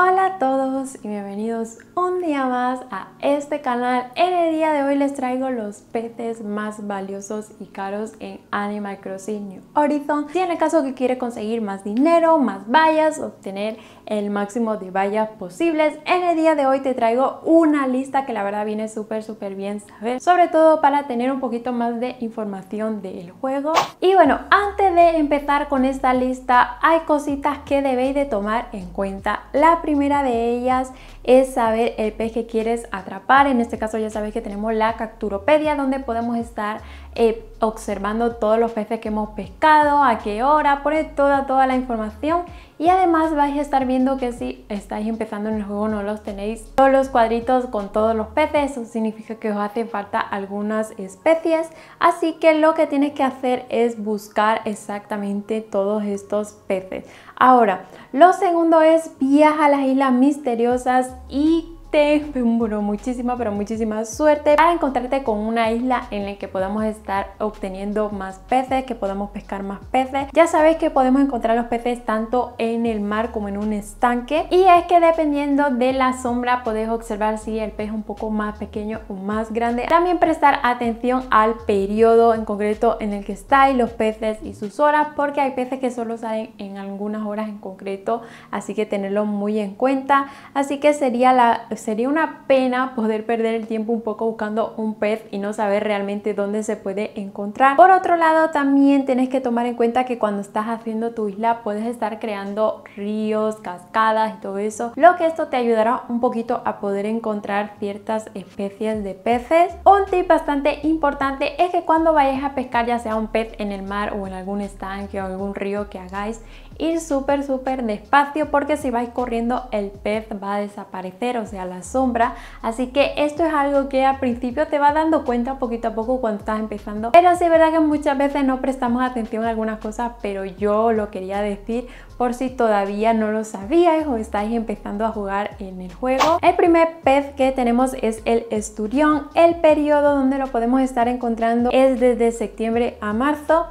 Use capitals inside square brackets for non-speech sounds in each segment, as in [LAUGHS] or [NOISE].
Hola a todos y bienvenidos un día más a este canal. En el día de hoy les traigo los peces más valiosos y caros en Animal Crossing New Horizon. Si en el caso que quiere conseguir más dinero, más vallas, obtener el máximo de vallas posibles, en el día de hoy te traigo una lista que la verdad viene súper súper bien saber, sobre todo para tener un poquito más de información del juego. Y bueno, antes de empezar con esta lista hay cositas que debéis de tomar en cuenta. La primera de ellas es saber el pez que quieres atrapar. En este caso ya sabéis que tenemos la capturopedia donde podemos estar eh, observando todos los peces que hemos pescado, a qué hora, por toda, toda la información y además vais a estar viendo que si estáis empezando en el juego no los tenéis todos los cuadritos con todos los peces, eso significa que os hacen falta algunas especies, así que lo que tienes que hacer es buscar exactamente todos estos peces. Ahora, lo segundo es viaja a las islas misteriosas y te bueno, muchísima, pero muchísima suerte para encontrarte con una isla en la que podamos estar obteniendo más peces, que podamos pescar más peces. Ya sabéis que podemos encontrar los peces tanto en el mar como en un estanque y es que dependiendo de la sombra podéis observar si el pez es un poco más pequeño o más grande. También prestar atención al periodo en concreto en el que estáis, los peces y sus horas, porque hay peces que solo salen en algunas horas en concreto, así que tenerlo muy en cuenta. Así que sería la sería una pena poder perder el tiempo un poco buscando un pez y no saber realmente dónde se puede encontrar. Por otro lado, también tienes que tomar en cuenta que cuando estás haciendo tu isla puedes estar creando ríos, cascadas y todo eso, lo que esto te ayudará un poquito a poder encontrar ciertas especies de peces. Un tip bastante importante es que cuando vayas a pescar ya sea un pez en el mar o en algún estanque o algún río que hagáis, ir súper súper despacio porque si vais corriendo el pez va a desaparecer, o sea la sombra. Así que esto es algo que al principio te va dando cuenta poquito a poco cuando estás empezando. Pero sí es verdad que muchas veces no prestamos atención a algunas cosas, pero yo lo quería decir por si todavía no lo sabíais o estáis empezando a jugar en el juego. El primer pez que tenemos es el esturión. El periodo donde lo podemos estar encontrando es desde septiembre a marzo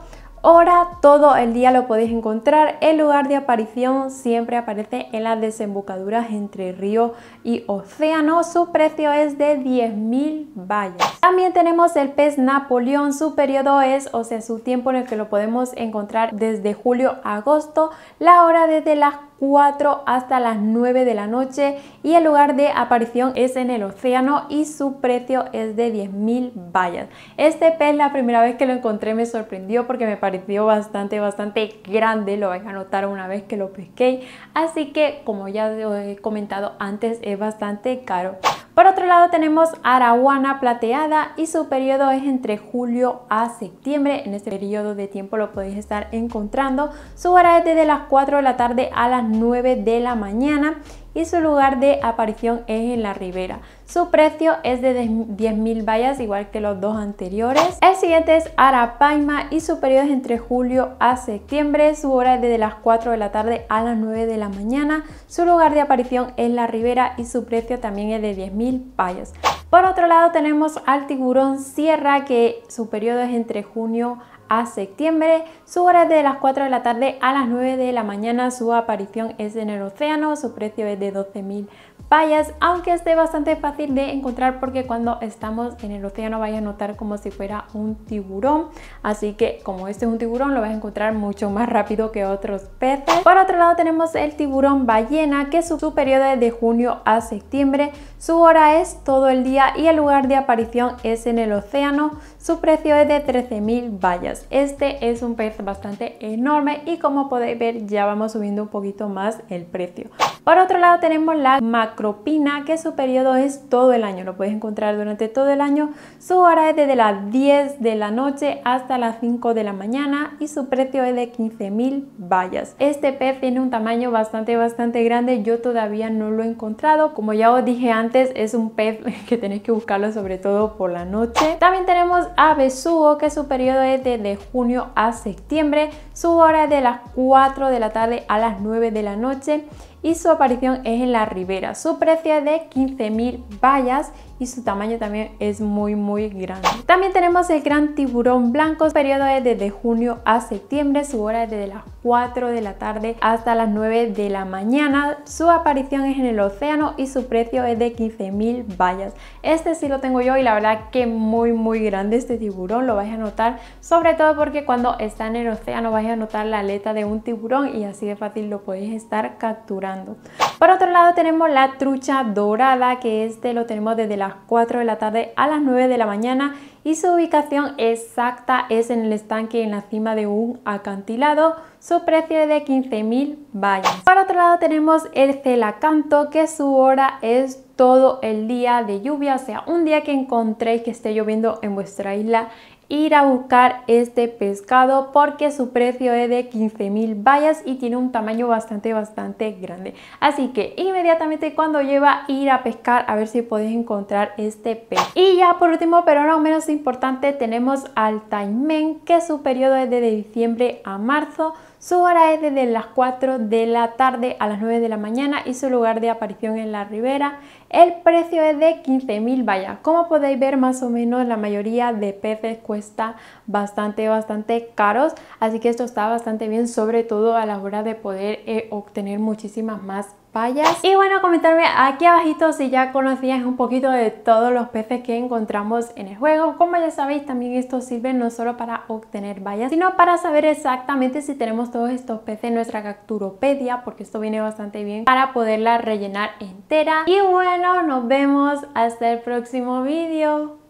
Ahora todo el día lo podéis encontrar. El lugar de aparición siempre aparece en las desembocaduras entre río y océano. Su precio es de 10.000 vallas. También tenemos el pez Napoleón. Su periodo es, o sea, su tiempo en el que lo podemos encontrar desde julio a agosto. La hora desde las 4 hasta las 9 de la noche y el lugar de aparición es en el océano y su precio es de 10.000 vallas. Este pez la primera vez que lo encontré me sorprendió porque me pareció vio bastante, bastante grande, lo vais a notar una vez que lo pesqué. Así que, como ya os he comentado antes, es bastante caro. Por otro lado tenemos araguana plateada y su periodo es entre julio a septiembre. En este periodo de tiempo lo podéis estar encontrando. Su hora es desde las 4 de la tarde a las 9 de la mañana y su lugar de aparición es en la ribera. Su precio es de 10.000 vallas, igual que los dos anteriores. El siguiente es Arapaima y su periodo es entre julio a septiembre. Su hora es desde las 4 de la tarde a las 9 de la mañana. Su lugar de aparición es la ribera y su precio también es de 10.000 vallas. Por otro lado tenemos al tiburón sierra que su periodo es entre junio a a septiembre. Su hora es de las 4 de la tarde a las 9 de la mañana. Su aparición es en el océano. Su precio es de 12.000 payas, aunque esté bastante fácil de encontrar porque cuando estamos en el océano vais a notar como si fuera un tiburón. Así que como este es un tiburón lo vas a encontrar mucho más rápido que otros peces. Por otro lado tenemos el tiburón ballena que su periodo es de junio a septiembre. Su hora es todo el día y el lugar de aparición es en el océano. Su precio es de 13.000 vallas. Este es un pez bastante enorme y como podéis ver ya vamos subiendo un poquito más el precio. Por otro lado tenemos la macropina que su periodo es todo el año, lo puedes encontrar durante todo el año. Su hora es desde las 10 de la noche hasta las 5 de la mañana y su precio es de 15.000 vallas. Este pez tiene un tamaño bastante bastante grande, yo todavía no lo he encontrado. Como ya os dije antes es un pez [LAUGHS] que tenéis que buscarlo sobre todo por la noche. También tenemos ave suo, que su periodo es desde junio a septiembre, su hora es de las 4 de la tarde a las 9 de la noche y su aparición es en la ribera. Su precio es de 15.000 vallas y su tamaño también es muy muy grande. También tenemos el gran tiburón blanco, su periodo es desde junio a septiembre, su hora es desde las 4 de la tarde hasta las 9 de la mañana, su aparición es en el océano y su precio es de 15.000 mil vallas. Este sí lo tengo yo y la verdad que muy muy grande este tiburón, lo vais a notar, sobre todo porque cuando está en el océano vais a notar la aleta de un tiburón y así de fácil lo podéis estar capturando. Por otro lado tenemos la trucha dorada que este lo tenemos desde la las 4 de la tarde a las 9 de la mañana y su ubicación exacta es en el estanque en la cima de un acantilado, su precio es de 15.000 vallas. Por otro lado tenemos el celacanto que su hora es todo el día de lluvia, o sea, un día que encontréis que esté lloviendo en vuestra isla, ir a buscar este pescado porque su precio es de 15.000 vallas y tiene un tamaño bastante, bastante grande. Así que inmediatamente cuando lleva ir a pescar a ver si podéis encontrar este pez. Y ya por último, pero no menos importante, importante tenemos al Taimen, que su periodo es de diciembre a marzo, su hora es desde las 4 de la tarde a las 9 de la mañana y su lugar de aparición en la ribera. El precio es de 15.000 vallas. Como podéis ver, más o menos la mayoría de peces cuesta bastante, bastante caros, así que esto está bastante bien, sobre todo a la hora de poder eh, obtener muchísimas más Payas. Y bueno, comentarme aquí abajito si ya conocías un poquito de todos los peces que encontramos en el juego. Como ya sabéis, también esto sirve no solo para obtener vallas, sino para saber exactamente si tenemos todos estos peces en nuestra capturopedia, porque esto viene bastante bien para poderla rellenar entera. Y bueno, nos vemos hasta el próximo vídeo.